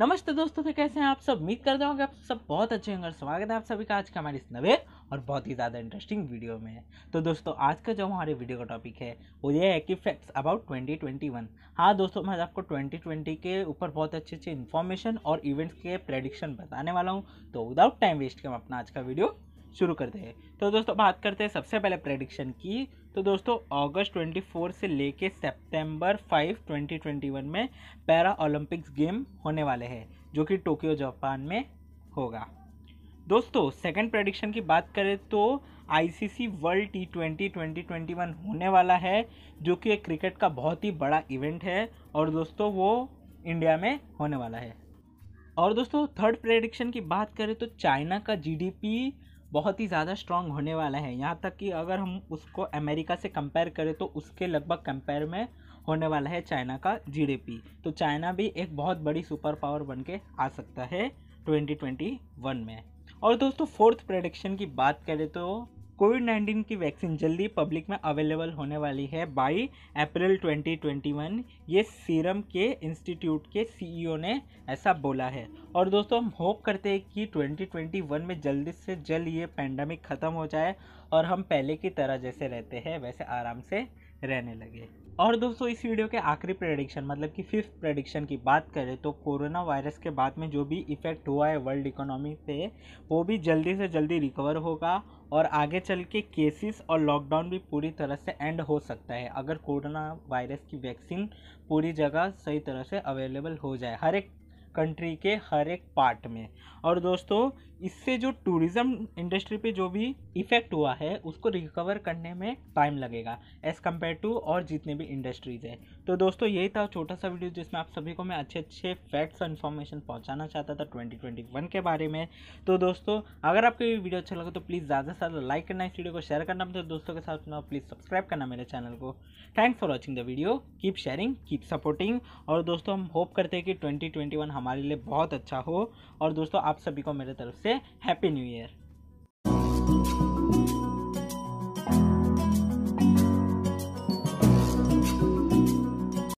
नमस्ते दोस्तों तो कैसे हैं आप सब उम्मीद कर हूँ आप सब बहुत अच्छे होंगे और स्वागत है आप सभी का आज का हमारे इस नवे और बहुत ही ज़्यादा इंटरेस्टिंग वीडियो में तो दोस्तों आज का जो हमारे वीडियो का टॉपिक है वो ये है कि फैक्ट्स अबाउट 2021 हाँ दोस्तों मैं आपको 2020 के ऊपर बहुत अच्छे अच्छे इन्फॉर्मेशन और इवेंट्स के प्रेडिक्शन बताने वाला हूँ तो विदाउट टाइम वेस्ट के हम अपना आज का वीडियो शुरू करते हैं तो दोस्तों बात करते हैं सबसे पहले प्रेडिक्शन की तो दोस्तों अगस्त 24 से लेके सितंबर 5 2021 में पैरा ओलंपिक्स गेम होने वाले हैं जो कि टोक्यो जापान में होगा दोस्तों सेकंड प्रेडिक्शन की बात करें तो ICC world T twenty twenty twenty one होने वाला है जो कि एक क्रिकेट का बहुत ही बड़ा इवेंट है और दोस्तों वो इंडिया में होने वाला है और दोस्तों थर्ड प्रेडिक्शन की बात करें तो चाइना का जीडीपी बहुत ही ज़्यादा स्ट्रॉन्ग होने वाला है यहाँ तक कि अगर हम उसको अमेरिका से कंपेयर करें तो उसके लगभग कंपेयर में होने वाला है चाइना का जीडीपी तो चाइना भी एक बहुत बड़ी सुपर पावर बन के आ सकता है 2021 में और दोस्तों फोर्थ प्रोडिक्शन की बात करें तो कोविड नाइन्टीन की वैक्सीन जल्दी पब्लिक में अवेलेबल होने वाली है बाई अप्रैल 2021 ये सीरम के इंस्टीट्यूट के सीईओ ने ऐसा बोला है और दोस्तों हम होप करते हैं कि 2021 में जल्दी से जल्द ये पैंडमिक ख़त्म हो जाए और हम पहले की तरह जैसे रहते हैं वैसे आराम से रहने लगे और दोस्तों इस वीडियो के आखिरी प्रेडिक्शन मतलब कि फिफ्थ प्रेडिक्शन की बात करें तो कोरोना वायरस के बाद में जो भी इफ़ेक्ट हुआ है वर्ल्ड इकोनॉमी पे वो भी जल्दी से जल्दी रिकवर होगा और आगे चल के केसेस और लॉकडाउन भी पूरी तरह से एंड हो सकता है अगर कोरोना वायरस की वैक्सीन पूरी जगह सही तरह से अवेलेबल हो जाए हर एक कंट्री के हर एक पार्ट में और दोस्तों इससे जो टूरिज़्म इंडस्ट्री पे जो भी इफ़ेक्ट हुआ है उसको रिकवर करने में टाइम लगेगा एज़ कम्पेयर टू और जितने भी इंडस्ट्रीज़ है तो दोस्तों यही था छोटा सा वीडियो जिसमें आप सभी को मैं अच्छे अच्छे फैक्ट्स और इन्फॉर्मेशन पहुँचाना चाहता था ट्वेंटी ट्वेंटी वन के बारे में तो दोस्तों अगर आपको ये वीडियो अच्छा लगा तो प्लीज़ ज़्यादा से ज़्यादा लाइक करना इस वीडियो को शेयर करना अपने दोस्तों के साथ में प्लीज़ सब्सक्राइब करना मेरे चैनल को thanks for watching the video keep sharing keep supporting और दोस्तों हम होप करते हैं कि ट्वेंटी ट्वेंटी वन हमारे लिए बहुत अच्छा हो और दोस्तों आप सभी को मेरे तरफ से से हैप्पी न्यू ईयर